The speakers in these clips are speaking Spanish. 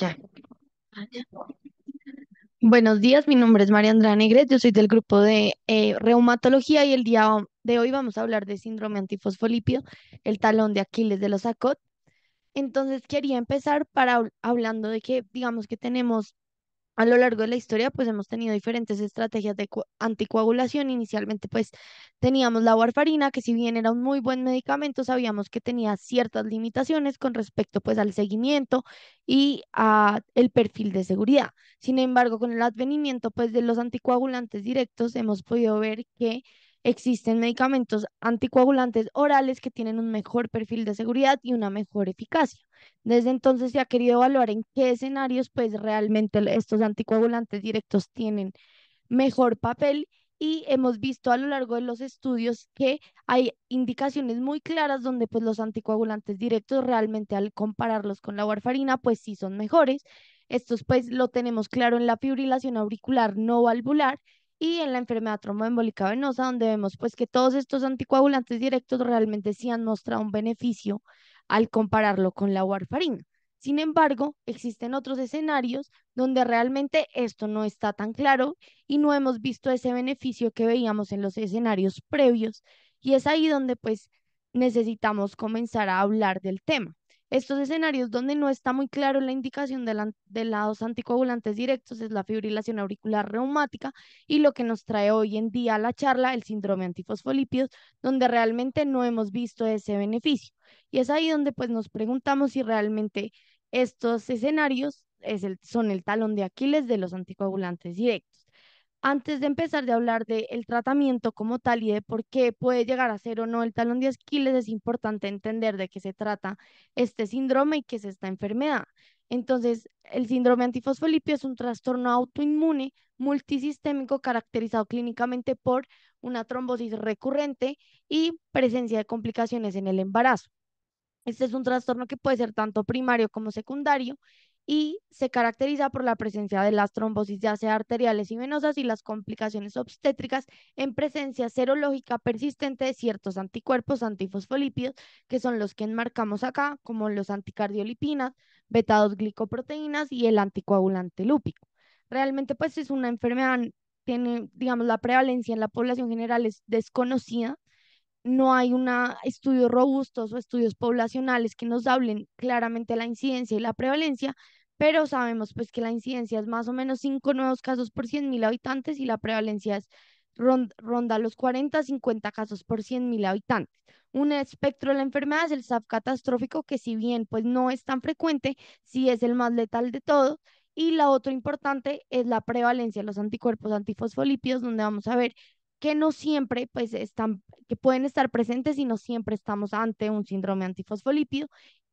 Ya. Buenos días, mi nombre es María Andrea Negret, yo soy del grupo de eh, reumatología y el día de hoy vamos a hablar de síndrome antifosfolípido, el talón de Aquiles de los ACOT. Entonces quería empezar para hablando de que digamos que tenemos a lo largo de la historia, pues hemos tenido diferentes estrategias de anticoagulación. Inicialmente, pues teníamos la warfarina, que si bien era un muy buen medicamento, sabíamos que tenía ciertas limitaciones con respecto pues al seguimiento y a el perfil de seguridad. Sin embargo, con el advenimiento pues de los anticoagulantes directos, hemos podido ver que Existen medicamentos anticoagulantes orales que tienen un mejor perfil de seguridad y una mejor eficacia. Desde entonces se ha querido evaluar en qué escenarios pues realmente estos anticoagulantes directos tienen mejor papel y hemos visto a lo largo de los estudios que hay indicaciones muy claras donde pues los anticoagulantes directos realmente al compararlos con la warfarina pues sí son mejores. Estos pues lo tenemos claro en la fibrilación auricular no valvular y en la enfermedad tromboembólica venosa, donde vemos pues que todos estos anticoagulantes directos realmente sí han mostrado un beneficio al compararlo con la warfarina. Sin embargo, existen otros escenarios donde realmente esto no está tan claro y no hemos visto ese beneficio que veíamos en los escenarios previos y es ahí donde pues necesitamos comenzar a hablar del tema. Estos escenarios donde no está muy claro la indicación de, los anticoagulantes directos es la fibrilación auricular reumática y lo que nos trae hoy en día la charla, el síndrome antifosfolípidos, donde realmente no hemos visto ese beneficio. Y es ahí donde pues nos preguntamos si realmente estos escenarios es el, son el talón de Aquiles de los anticoagulantes directos antes de empezar de hablar del tratamiento como tal y de por qué puede llegar a ser o no el talón de Aquiles, es importante entender de qué se trata este síndrome y qué es esta enfermedad. Entonces, el síndrome antifosfolipio es un trastorno autoinmune multisistémico caracterizado clínicamente por una trombosis recurrente y presencia de complicaciones en el embarazo. Este es un trastorno que puede ser tanto primario como secundario y se caracteriza por la presencia de las trombosis ya sea arteriales y venosas y las complicaciones obstétricas en presencia serológica persistente de ciertos anticuerpos antifosfolípidos, que son los que enmarcamos acá, como los anticardiolipinas, beta-2 glicoproteínas y el anticoagulante lúpico. Realmente pues es una enfermedad, tiene, digamos, la prevalencia en la población general es desconocida, no hay una, estudios robustos o estudios poblacionales que nos hablen claramente la incidencia y la prevalencia, pero sabemos pues que la incidencia es más o menos 5 nuevos casos por 100.000 habitantes y la prevalencia es ronda los 40 50 casos por 100.000 habitantes. Un espectro de la enfermedad es el SAF catastrófico, que si bien pues no es tan frecuente, sí es el más letal de todo Y la otra importante es la prevalencia de los anticuerpos antifosfolípidos, donde vamos a ver que no siempre pues están, que pueden estar presentes y no siempre estamos ante un síndrome antifosfolípido.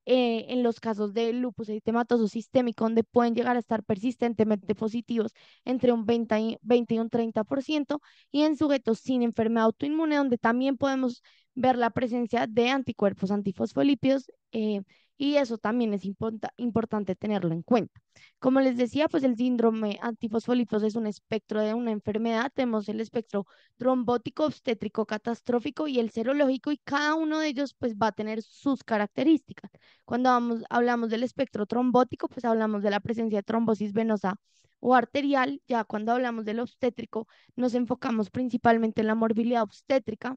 Eh, en los casos de lupus eritematoso sistémico, donde pueden llegar a estar persistentemente positivos entre un 20 y, y un 30%, y en sujetos sin enfermedad autoinmune, donde también podemos ver la presencia de anticuerpos antifosfolípidos eh, y eso también es importante tenerlo en cuenta. Como les decía, pues el síndrome antifosfolipos es un espectro de una enfermedad. Tenemos el espectro trombótico, obstétrico, catastrófico y el serológico y cada uno de ellos pues va a tener sus características. Cuando hablamos del espectro trombótico, pues hablamos de la presencia de trombosis venosa o arterial. Ya cuando hablamos del obstétrico, nos enfocamos principalmente en la morbilidad obstétrica.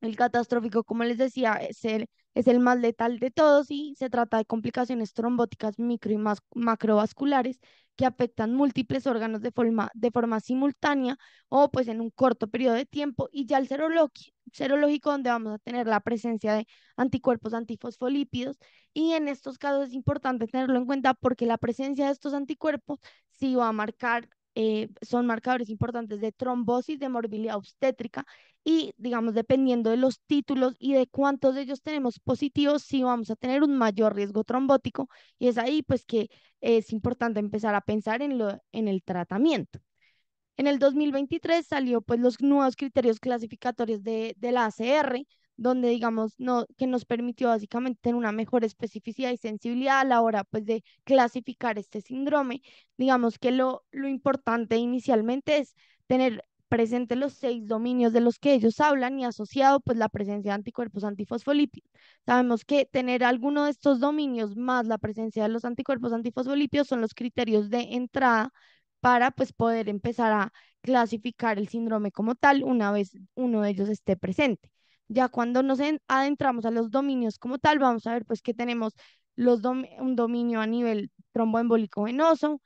El catastrófico, como les decía, es el es el más letal de todos y se trata de complicaciones trombóticas micro y macrovasculares que afectan múltiples órganos de forma, simultánea o pues en un corto periodo de tiempo y ya el serológico donde vamos a tener la presencia de anticuerpos antifosfolípidos y en estos casos es importante tenerlo en cuenta porque la presencia de estos anticuerpos sí va a marcar eh, son marcadores importantes de trombosis, de morbilidad obstétrica y, digamos, dependiendo de los títulos y de cuántos de ellos tenemos positivos, sí vamos a tener un mayor riesgo trombótico y es ahí pues que es importante empezar a pensar en, el tratamiento. En el 2023 salió pues los nuevos criterios clasificatorios de, de la ACR, donde digamos no, que nos permitió básicamente tener una mejor especificidad y sensibilidad a la hora pues de clasificar este síndrome. Digamos que lo, lo importante inicialmente es tener presente los seis dominios de los que ellos hablan y asociado pues la presencia de anticuerpos antifosfolípidos. Sabemos que tener alguno de estos dominios más la presencia de los anticuerpos antifosfolípidos son los criterios de entrada para pues poder empezar a clasificar el síndrome como tal una vez uno de ellos esté presente. Ya cuando nos adentramos a los dominios como tal, vamos a ver pues que tenemos los un dominio a nivel tromboembólico venoso,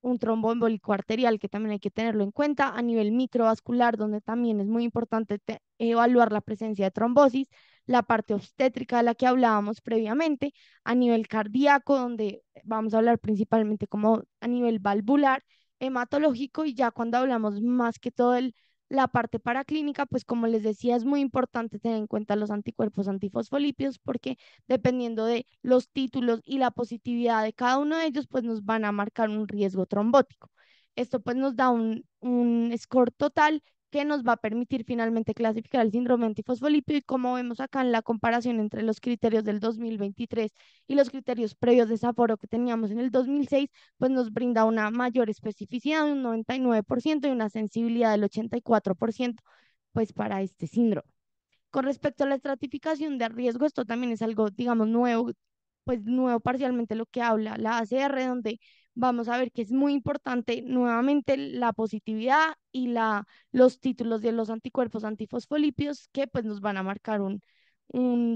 un tromboembólico arterial que también hay que tenerlo en cuenta, a nivel microvascular donde también es muy importante evaluar la presencia de trombosis, la parte obstétrica de la que hablábamos previamente, a nivel cardíaco donde vamos a hablar principalmente como a nivel valvular, hematológico y ya cuando hablamos más que todo el la parte paraclínica, pues como les decía, es muy importante tener en cuenta los anticuerpos antifosfolípidos porque dependiendo de los títulos y la positividad de cada uno de ellos, pues nos van a marcar un riesgo trombótico. Esto pues nos da un, un score total que nos va a permitir finalmente clasificar el síndrome antifosfolípido y como vemos acá en la comparación entre los criterios del 2023 y los criterios previos de Saforo que teníamos en el 2006, pues nos brinda una mayor especificidad de un 99% y una sensibilidad del 84% pues para este síndrome. Con respecto a la estratificación de riesgo, esto también es algo, digamos, nuevo, pues nuevo parcialmente lo que habla la ACR, donde vamos a ver que es muy importante nuevamente la positividad y la, los títulos de los anticuerpos antifosfolípidos que pues nos van a marcar un,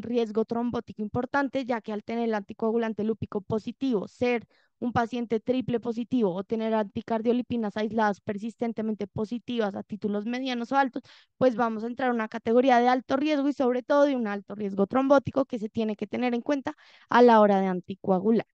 riesgo trombótico importante, ya que al tener el anticoagulante lúpico positivo, ser un paciente triple positivo o tener anticardiolipinas aisladas persistentemente positivas a títulos medianos o altos, pues vamos a entrar a una categoría de alto riesgo y sobre todo de un alto riesgo trombótico que se tiene que tener en cuenta a la hora de anticoagular.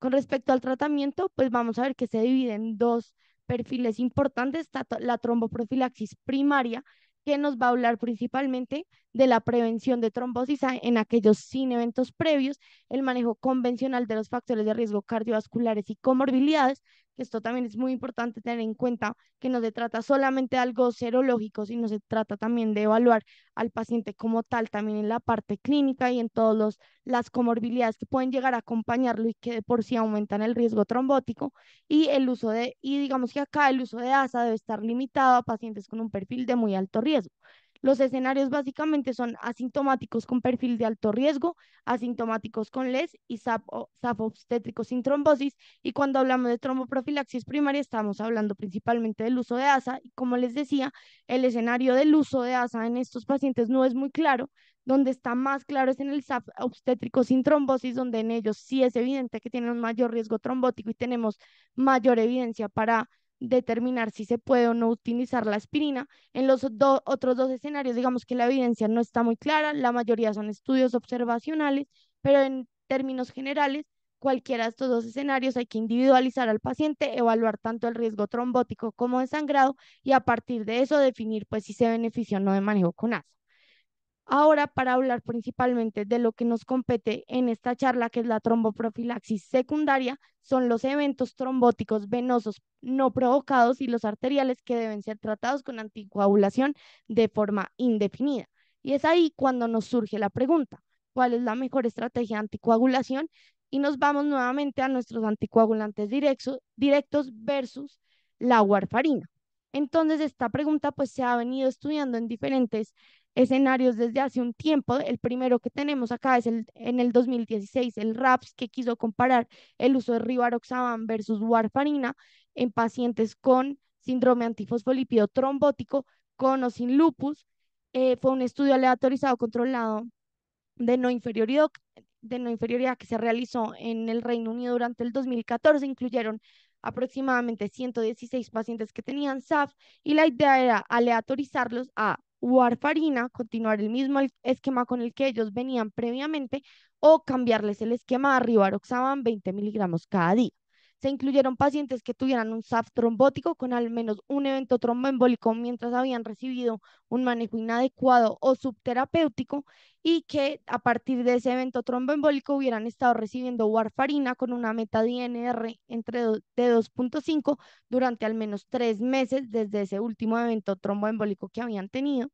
Con respecto al tratamiento, pues vamos a ver que se divide en dos perfiles importantes, la tromboprofilaxis primaria, que nos va a hablar principalmente de la prevención de trombosis en aquellos sin eventos previos, el manejo convencional de los factores de riesgo cardiovasculares y comorbilidades, esto también es muy importante tener en cuenta que no se trata solamente de algo serológico, sino se trata también de evaluar al paciente como tal, también en la parte clínica y en todas las comorbilidades que pueden llegar a acompañarlo y que de por sí aumentan el riesgo trombótico. Y el uso de, y digamos que acá el uso de ASA debe estar limitado a pacientes con un perfil de muy alto riesgo. Los escenarios básicamente son asintomáticos con perfil de alto riesgo, asintomáticos con LES y SAP, obstétricos sin trombosis. Y cuando hablamos de tromboprofilaxis primaria, estamos hablando principalmente del uso de ASA. Y como les decía, el escenario del uso de ASA en estos pacientes no es muy claro. Donde está más claro es en el SAP obstétrico sin trombosis, donde en ellos sí es evidente que tienen un mayor riesgo trombótico y tenemos mayor evidencia para determinar si se puede o no utilizar la aspirina. En los otros dos escenarios, digamos que la evidencia no está muy clara, la mayoría son estudios observacionales, pero en términos generales, cualquiera de estos dos escenarios hay que individualizar al paciente, evaluar tanto el riesgo trombótico como de sangrado y a partir de eso definir pues si se beneficia o no de manejo con ASA. Ahora, para hablar principalmente de lo que nos compete en esta charla, que es la tromboprofilaxis secundaria, son los eventos trombóticos venosos no provocados y los arteriales que deben ser tratados con anticoagulación de forma indefinida. Y es ahí cuando nos surge la pregunta, ¿cuál es la mejor estrategia de anticoagulación? Y nos vamos nuevamente a nuestros anticoagulantes directos versus la warfarina. Entonces, esta pregunta pues se ha venido estudiando en diferentes escenarios desde hace un tiempo. El primero que tenemos acá es el, en el 2016, el RAPS, que quiso comparar el uso de rivaroxaban versus warfarina en pacientes con síndrome antifosfolípido trombótico con o sin lupus. Eh, fue un estudio aleatorizado controlado de no inferioridad de no inferioridad que se realizó en el Reino Unido durante el 2014 incluyeron aproximadamente 116 pacientes que tenían SAF y la idea era aleatorizarlos a warfarina, continuar el mismo esquema con el que ellos venían previamente o cambiarles el esquema a rivaroxaban 20 miligramos cada día. Se incluyeron pacientes que tuvieran un SAF trombótico con al menos un evento tromboembólico mientras habían recibido un manejo inadecuado o subterapéutico y que a partir de ese evento tromboembólico hubieran estado recibiendo warfarina con una meta DNR entre de 2.5 durante al menos tres meses desde ese último evento tromboembólico que habían tenido.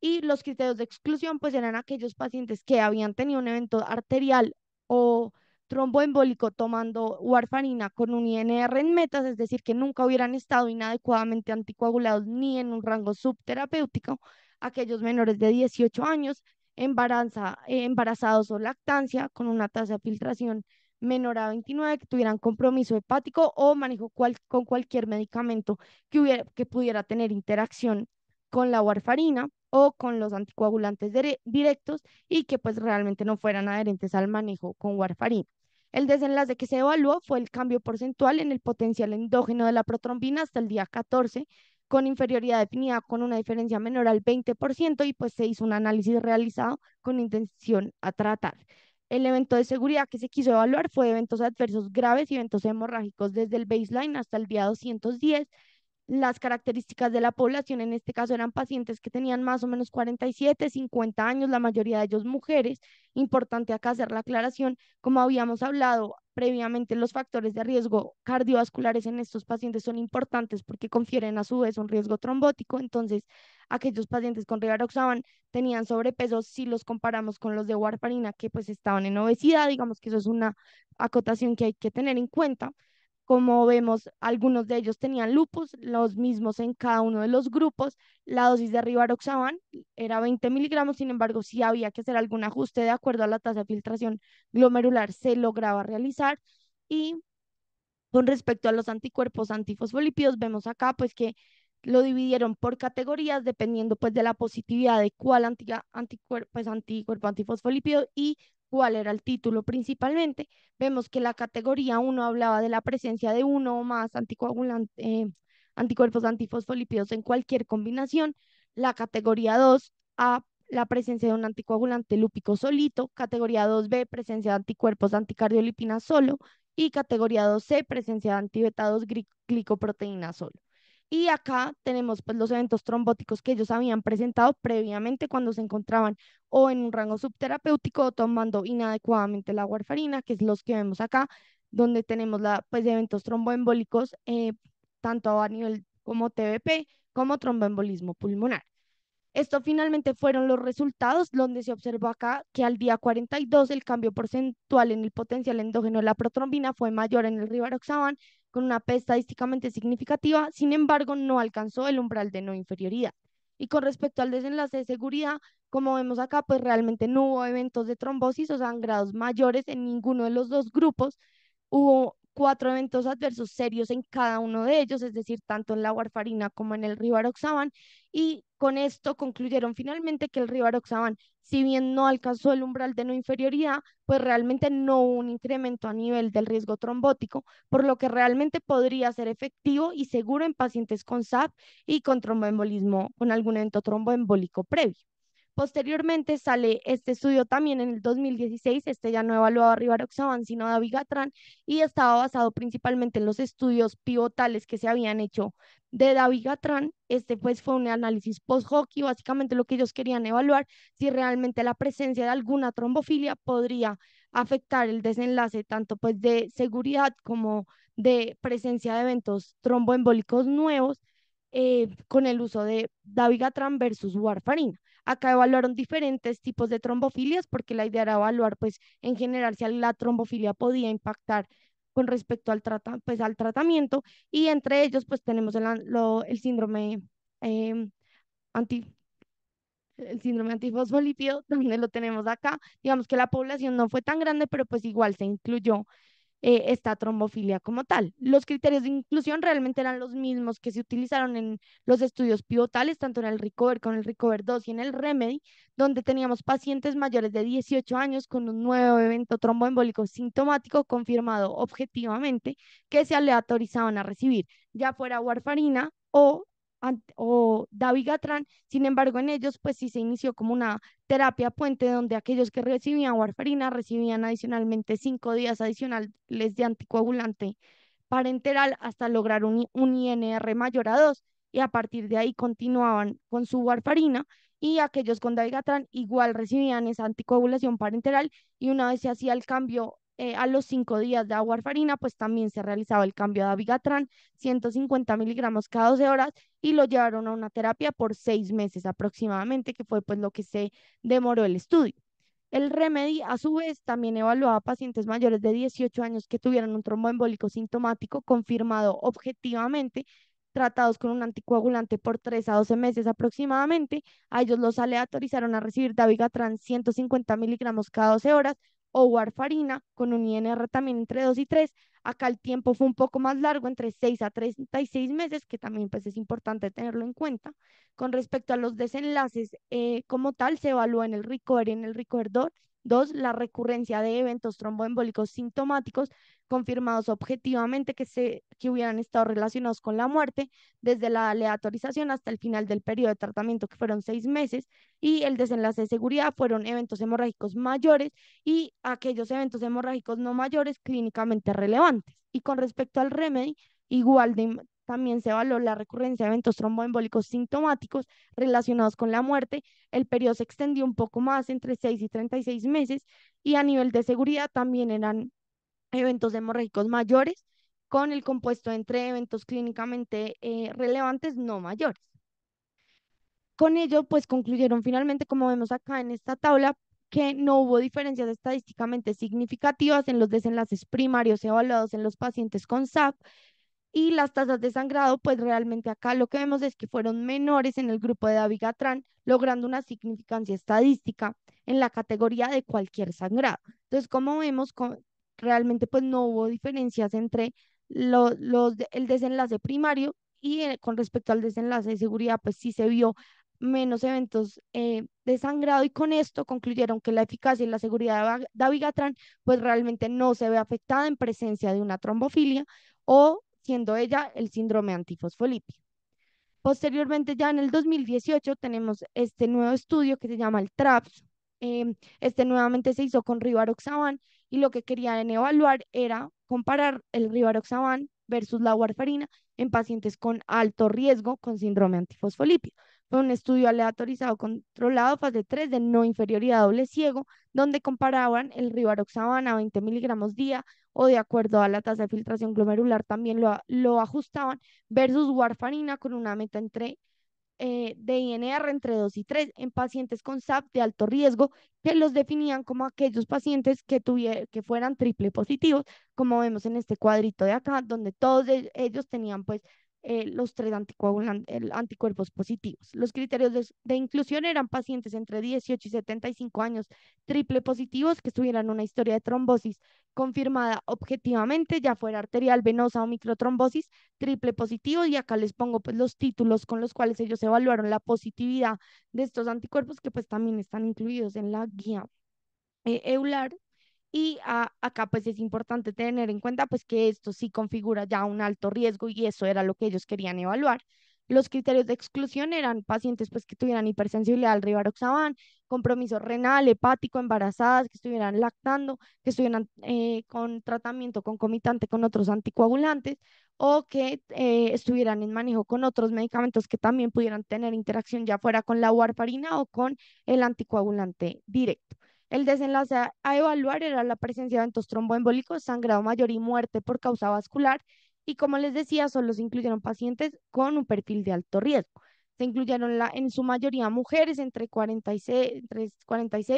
Y los criterios de exclusión pues eran aquellos pacientes que habían tenido un evento arterial o tromboembólico tomando warfarina con un INR en metas, es decir, que nunca hubieran estado inadecuadamente anticoagulados ni en un rango subterapéutico, aquellos menores de 18 años, eh, embarazados o lactancia con una tasa de filtración menor a 29 que tuvieran compromiso hepático o manejo con cualquier medicamento que, que pudiera tener interacción con la warfarina o con los anticoagulantes directos y que pues realmente no fueran adherentes al manejo con warfarina. El desenlace que se evaluó fue el cambio porcentual en el potencial endógeno de la protrombina hasta el día 14, con inferioridad definida con una diferencia menor al 20% y pues se hizo un análisis realizado con intención a tratar. El evento de seguridad que se quiso evaluar fue eventos adversos graves y eventos hemorrágicos desde el baseline hasta el día 210 las características de la población, en este caso eran pacientes que tenían más o menos 47, 50 años, la mayoría de ellos mujeres. Importante acá hacer la aclaración, como habíamos hablado previamente, los factores de riesgo cardiovasculares en estos pacientes son importantes porque confieren a su vez un riesgo trombótico. Entonces, aquellos pacientes con rivaroxaban tenían sobrepeso si los comparamos con los de warfarina que pues estaban en obesidad, digamos que eso es una acotación que hay que tener en cuenta. Como vemos, algunos de ellos tenían lupus, los mismos en cada uno de los grupos. La dosis de ribaroxaban era 20 miligramos, sin embargo, si había que hacer algún ajuste de acuerdo a la tasa de filtración glomerular, se lograba realizar. Y con respecto a los anticuerpos antifosfolípidos, vemos acá pues que lo dividieron por categorías dependiendo pues de la positividad de cuál anticuerpo, pues, anticuerpo antifosfolípido y cuál era el título principalmente, vemos que la categoría 1 hablaba de la presencia de uno o más eh, anticuerpos antifosfolípidos en cualquier combinación, la categoría 2 A, la presencia de un anticoagulante lúpico solito, categoría 2B, presencia de anticuerpos anticardiolipina solo, y categoría 2C, presencia de antibetados glicoproteína solo. Y acá tenemos pues, los eventos trombóticos que ellos habían presentado previamente cuando se encontraban o en un rango subterapéutico o tomando inadecuadamente la warfarina, que es los que vemos acá, donde tenemos la, pues, eventos tromboembólicos eh, tanto a nivel como TBP como tromboembolismo pulmonar. Esto finalmente fueron los resultados donde se observó acá que al día 42 el cambio porcentual en el potencial endógeno de la protrombina fue mayor en el ribaroxaban con una P estadísticamente significativa, sin embargo, no alcanzó el umbral de no inferioridad. Y con respecto al desenlace de seguridad, como vemos acá, pues realmente no hubo eventos de trombosis o sangrados mayores en ninguno de los dos grupos. Hubo cuatro eventos adversos serios en cada uno de ellos, es decir, tanto en la warfarina como en el rivaroxaban, y con esto concluyeron finalmente que el rivaroxaban, si bien no alcanzó el umbral de no inferioridad, pues realmente no hubo un incremento a nivel del riesgo trombótico, por lo que realmente podría ser efectivo y seguro en pacientes con SAP y con tromboembolismo, con algún evento tromboembólico previo. Posteriormente sale este estudio también en el 2016, este ya no evaluaba rivaroxaban sino Gatran, y estaba basado principalmente en los estudios pivotales que se habían hecho de Gatran. Este pues fue un análisis post hoc y básicamente lo que ellos querían evaluar si realmente la presencia de alguna trombofilia podría afectar el desenlace tanto pues de seguridad como de presencia de eventos tromboembólicos nuevos eh, con el uso de Gatran versus warfarina. Acá evaluaron diferentes tipos de trombofilias porque la idea era evaluar, pues, en general si la trombofilia podía impactar con respecto al, pues, al tratamiento y entre ellos, pues, tenemos el, síndrome em, anti el síndrome antifosfolípido, también lo tenemos acá. Digamos que la población no fue tan grande, pero pues igual se incluyó eh, esta trombofilia como tal. Los criterios de inclusión realmente eran los mismos que se utilizaron en los estudios pivotales, tanto en el RECOVER con el RECOVER 2 y en el REMEDY, donde teníamos pacientes mayores de 18 años con un nuevo evento tromboembólico sintomático confirmado objetivamente que se aleatorizaban a recibir, ya fuera warfarina o o David Sin embargo, en ellos, pues sí se inició como una terapia puente donde aquellos que recibían warfarina recibían adicionalmente cinco días adicionales de anticoagulante parenteral hasta lograr un, INR mayor a dos y a partir de ahí continuaban con su warfarina y aquellos con Davigatran igual recibían esa anticoagulación parenteral y una vez se hacía el cambio eh, a los cinco días de agua farina, pues también se realizaba el cambio de Avigatran, 150 miligramos cada 12 horas, y lo llevaron a una terapia por seis meses aproximadamente, que fue pues lo que se demoró el estudio. El Remedy, a su vez, también evaluaba a pacientes mayores de 18 años que tuvieran un tromboembólico sintomático confirmado objetivamente, tratados con un anticoagulante por 3 a 12 meses aproximadamente. A ellos los aleatorizaron a recibir Davigatran 150 miligramos cada 12 horas o warfarina con un INR también entre 2 y 3. Acá el tiempo fue un poco más largo, entre 6 a 36 meses, que también pues, es importante tenerlo en cuenta. Con respecto a los desenlaces, eh, como tal, se evalúa en el y en el 2. Dos, la recurrencia de eventos tromboembólicos sintomáticos confirmados objetivamente que, se, que hubieran estado relacionados con la muerte desde la aleatorización hasta el final del periodo de tratamiento, que fueron seis meses, y el desenlace de seguridad fueron eventos hemorrágicos mayores y aquellos eventos hemorrágicos no mayores clínicamente relevantes. Y con respecto al remedy, igual de también se evaluó la recurrencia de eventos tromboembólicos sintomáticos relacionados con la muerte. El periodo se extendió un poco más, entre 6 y 36 meses, y a nivel de seguridad también eran eventos hemorrágicos mayores con el compuesto entre eventos clínicamente eh, relevantes no mayores. Con ello, pues concluyeron finalmente, como vemos acá en esta tabla, que no hubo diferencias estadísticamente significativas en los desenlaces primarios evaluados en los pacientes con SAP y las tasas de sangrado, pues realmente acá lo que vemos es que fueron menores en el grupo de Davigatran, logrando una significancia estadística en la categoría de cualquier sangrado. Entonces, como vemos, realmente pues no hubo diferencias entre los, el desenlace primario y eh, con respecto al desenlace de seguridad, pues sí se vio menos eventos eh, de sangrado y con esto concluyeron que la eficacia y la seguridad de Davigatran pues realmente no se ve afectada en presencia de una trombofilia o siendo ella el síndrome antifosfolipio. Posteriormente, ya en el 2018, tenemos este nuevo estudio que se llama el TRAPS. Em, este nuevamente se hizo con rivaroxaban y lo que querían evaluar era comparar el rivaroxaban versus la warfarina en pacientes con alto riesgo con síndrome antifosfolipio. Fue un estudio aleatorizado controlado fase 3 de no inferioridad doble ciego, donde comparaban el rivaroxaban a 20 miligramos día o de acuerdo a la tasa de filtración glomerular también lo, lo ajustaban, versus warfarina con una meta entre eh, de INR entre 2 y 3 en pacientes con SAP de alto riesgo, que los definían como aquellos pacientes que, que fueran triple positivos, como vemos en este cuadrito de acá, donde todos e-, ellos tenían pues eh, los tres anticuerpos positivos. Los criterios de, inclusión eran pacientes entre 18 y 75 años triple positivos que tuvieran una historia de trombosis confirmada objetivamente, ya fuera arterial, venosa o microtrombosis, triple positivo. Y acá les pongo pues, los títulos con los cuales ellos evaluaron la positividad de estos anticuerpos que pues también están incluidos en la guía. Eh, EULAR y acá pues es importante tener en cuenta pues que esto sí configura ya un alto riesgo y eso era lo que ellos querían evaluar. Los criterios de exclusión eran pacientes pues que tuvieran hipersensibilidad al rivaroxaban, compromiso renal, hepático, embarazadas, que estuvieran lactando, que estuvieran eh, con tratamiento concomitante con otros anticoagulantes o que eh, estuvieran en manejo con otros medicamentos que también pudieran tener interacción ya fuera con la warfarina o con el anticoagulante directo. El desenlace a evaluar era la presencia de eventos tromboembólicos, sangrado mayor y muerte por causa vascular. Y como les decía, solo se incluyeron pacientes con un perfil de alto riesgo. Se incluyeron en su mayoría mujeres entre 46,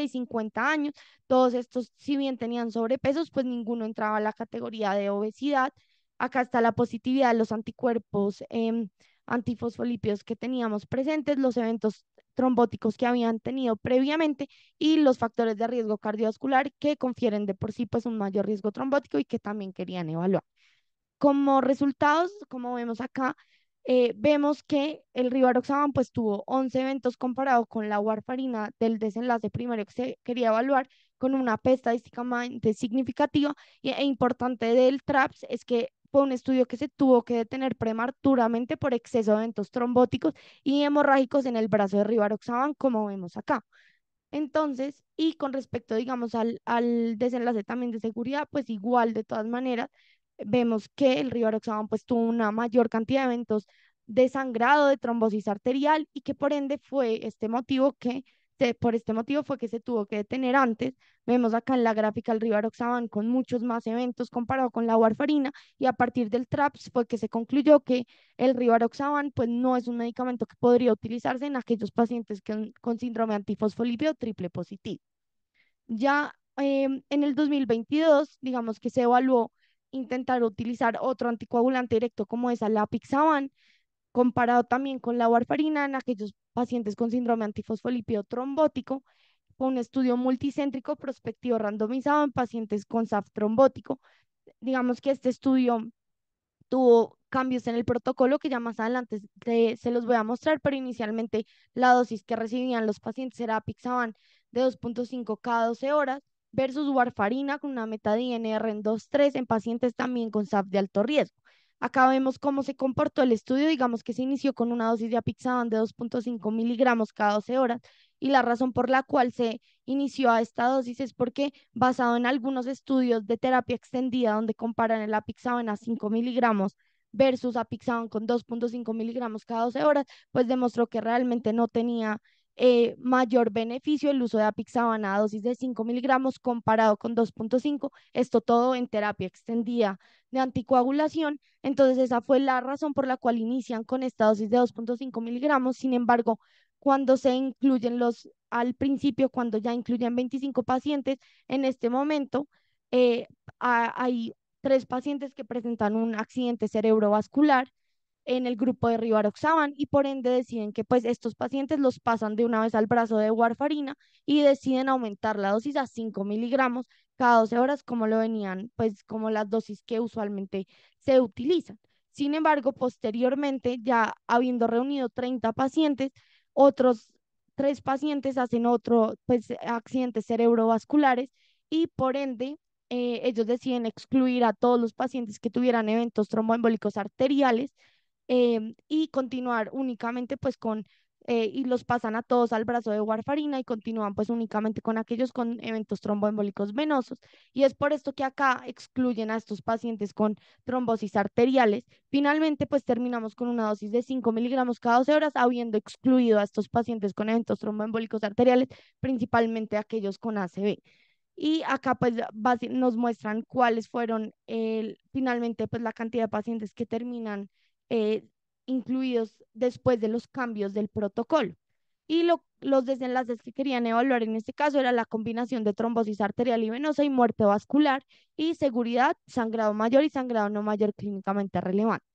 y 50 años. Todos estos, si bien tenían sobrepesos, pues ninguno entraba a la categoría de obesidad. Acá está la positividad de los anticuerpos eh, em, antifosfolípidos que teníamos presentes, los eventos trombóticos que habían tenido previamente y los factores de riesgo cardiovascular que confieren de por sí pues un mayor riesgo trombótico y que también querían evaluar. Como resultados, como vemos acá, eh, vemos que el rivaroxaban pues tuvo 11 eventos comparado con la warfarina del desenlace primario que se quería evaluar con una P estadísticamente significativa e importante del TRAPS es que fue un estudio que se tuvo que detener prematuramente por exceso de eventos trombóticos y hemorrágicos en el brazo de Rivaroxaban, como vemos acá. Entonces, y con respecto, digamos, al, desenlace también de seguridad, pues igual de todas maneras, vemos que el Rivaroxaban pues tuvo una mayor cantidad de eventos de sangrado, de trombosis arterial y que por ende fue este motivo que este, por este motivo fue que se tuvo que detener antes. Vemos acá en la gráfica el Rivaroxaban con muchos más eventos comparado con la warfarina y a partir del TRAPS fue que se concluyó que el Rivaroxaban pues no es un medicamento que podría utilizarse en aquellos pacientes con síndrome antifosfolípido triple positivo. Ya em, en el 2022, digamos que se evaluó intentar utilizar otro anticoagulante directo como es la apixaban comparado también con la warfarina en aquellos pacientes con síndrome antifosfolípido trombótico, fue un estudio multicéntrico prospectivo randomizado en pacientes con SAF trombótico. Digamos que este estudio tuvo cambios en el protocolo que ya más adelante se los voy a mostrar, pero inicialmente la dosis que recibían los pacientes era Pixaban de 2.5 cada 12 horas versus warfarina con una meta INR en 2.3 en pacientes también con SAF de alto riesgo. Acá vemos cómo se comportó el estudio, digamos que se inició con una dosis de apixaban de 2.5 miligramos cada 12 horas y la razón por la cual se inició a esta dosis es porque basado en algunos estudios de terapia extendida donde comparan el apixaban a 5 miligramos versus apixaban con 2.5 miligramos cada 12 horas, pues demostró que realmente no tenía eh, mayor beneficio el uso de apixaban a dosis de 5 miligramos comparado con 2.5, esto todo en terapia extendida de anticoagulación. Entonces esa fue la razón por la cual inician con esta dosis de 2.5 miligramos. Sin embargo, cuando se incluyen los, al principio, cuando ya incluyen 25 pacientes, en este momento eh, hay tres pacientes que presentan un accidente cerebrovascular en el grupo de rivaroxaban y por ende deciden que pues estos pacientes los pasan de una vez al brazo de warfarina y deciden aumentar la dosis a 5 miligramos cada 12 horas como lo venían pues como las dosis que usualmente se utilizan. Sin embargo, posteriormente, ya habiendo reunido 30 pacientes, otros tres pacientes hacen otro, pues, accidentes cerebrovasculares y por ende eh, ellos deciden excluir a todos los pacientes que tuvieran eventos tromboembólicos arteriales Em, y continuar únicamente pues con, eh, y los pasan a todos al brazo de warfarina y continúan pues únicamente con aquellos con eventos tromboembólicos venosos. Y es por esto que acá excluyen a estos pacientes con trombosis arteriales. Finalmente pues terminamos con una dosis de 5 miligramos cada 12 horas, habiendo excluido a estos pacientes con eventos tromboembólicos arteriales, principalmente aquellos con ACV. Y acá pues nos muestran cuáles fueron el, finalmente pues la cantidad de pacientes que terminan eh, incluidos después de los cambios del protocolo. Y los desenlaces que querían evaluar en este caso era la combinación de trombosis arterial y venosa y muerte vascular y seguridad, sangrado mayor y sangrado no mayor clínicamente relevante.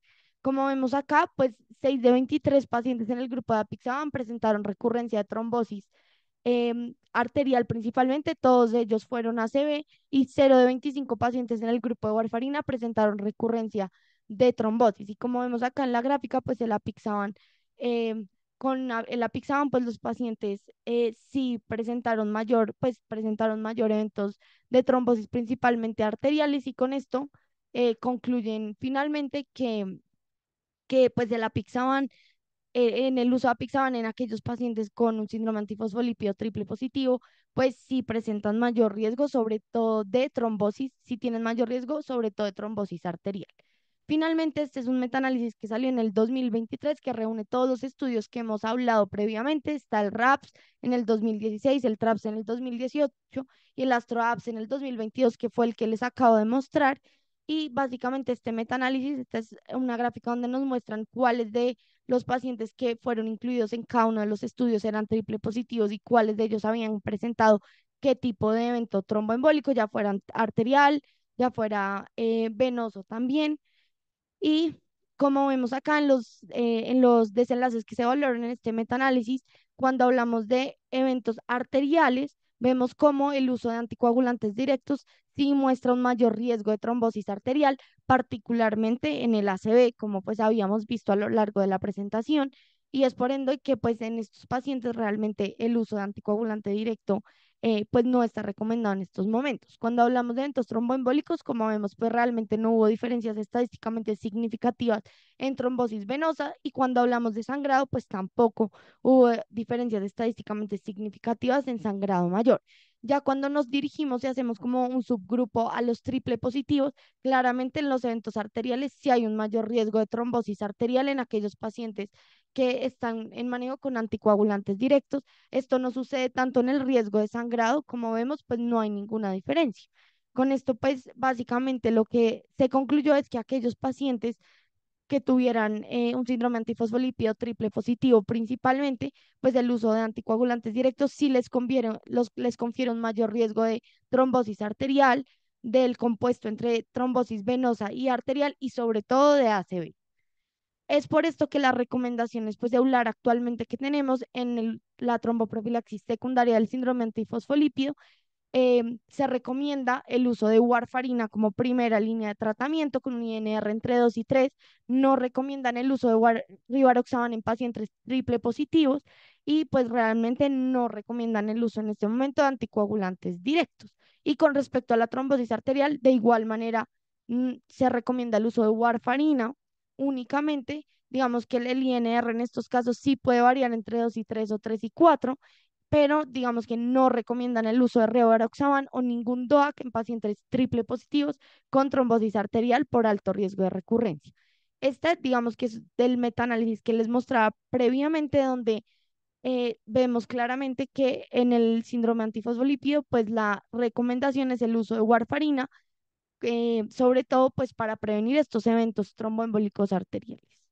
Como vemos acá, pues 6 de 23 pacientes en el grupo de Apixaban presentaron recurrencia de trombosis em, arterial principalmente, todos ellos fueron ACV y 0 de 25 pacientes en el grupo de warfarina presentaron recurrencia de trombosis. Y como vemos acá en la gráfica, pues el apixaban em, con el apixaban pues los pacientes eh, sí presentaron mayor, pues presentaron mayor eventos de trombosis principalmente arteriales y con esto eh, concluyen finalmente que, que pues el apixaban eh, en el uso de Apixaban en aquellos pacientes con un síndrome antifosfolípido triple positivo, pues sí presentan mayor riesgo, sobre todo de trombosis, si tienen mayor riesgo, sobre todo de trombosis arterial. Finalmente, este es un metaanálisis que salió en el 2023 que reúne todos los estudios que hemos hablado previamente. Está el RAPS en el 2016, el TRAPS en el 2018 y el AstroAPS en el 2022, que fue el que les acabo de mostrar. Y básicamente este metaanálisis, esta es una gráfica donde nos muestran cuáles de los pacientes que fueron incluidos en cada uno de los estudios eran triple positivos y cuáles de ellos habían presentado qué tipo de evento tromboembólico, ya fuera arterial, ya fuera eh, venoso también y como vemos acá en los, eh, en los desenlaces que se valoran en este metaanálisis, cuando hablamos de eventos arteriales, vemos cómo el uso de anticoagulantes directos sí muestra un mayor riesgo de trombosis arterial, particularmente en el ACV, como pues habíamos visto a lo largo de la presentación, y es por ende que pues en estos pacientes realmente el uso de anticoagulante directo eh, pues no está recomendado en estos momentos. Cuando hablamos de eventos tromboembólicos, como vemos, pues realmente no hubo diferencias estadísticamente significativas en trombosis venosa y cuando hablamos de sangrado, pues tampoco hubo eh, diferencias estadísticamente significativas en sangrado mayor. Ya cuando nos dirigimos y hacemos como un subgrupo a los triple positivos, claramente en los eventos arteriales sí hay un mayor riesgo de trombosis arterial en aquellos pacientes que están en manejo con anticoagulantes directos. Esto no sucede tanto en el riesgo de sangrado, como vemos, pues no hay ninguna diferencia. Con esto, pues básicamente lo que se concluyó es que aquellos pacientes que tuvieran eh, un síndrome antifosfolípido triple positivo principalmente, pues el uso de anticoagulantes directos sí les, confieren los, les confiere mayor riesgo de trombosis arterial, del compuesto entre trombosis venosa y arterial y sobre todo de ACV. Es por esto que las recomendaciones pues, de actualmente que tenemos en la tromboprofilaxis secundaria del síndrome antifosfolípido Em, se recomienda el uso de warfarina como primera línea de tratamiento con un INR entre 2 y 3. No recomiendan el uso de rivaroxaban en pacientes triple positivos y pues realmente no recomiendan el uso en este momento de anticoagulantes directos. Y con respecto a la trombosis arterial, de igual manera mm, se recomienda el uso de warfarina únicamente digamos que el INR en estos casos sí puede variar entre 2 y 3 o 3 y 4 pero digamos que no recomiendan el uso de Rivaroxaban o ningún DOAC en pacientes triple positivos con trombosis arterial por alto riesgo de recurrencia. Este digamos que es del metaanálisis que les mostraba previamente, donde eh, vemos claramente que en el síndrome antifosfolípido, pues la recomendación es el uso de warfarina, eh, sobre todo pues para prevenir estos eventos tromboembólicos arteriales.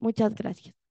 Muchas gracias.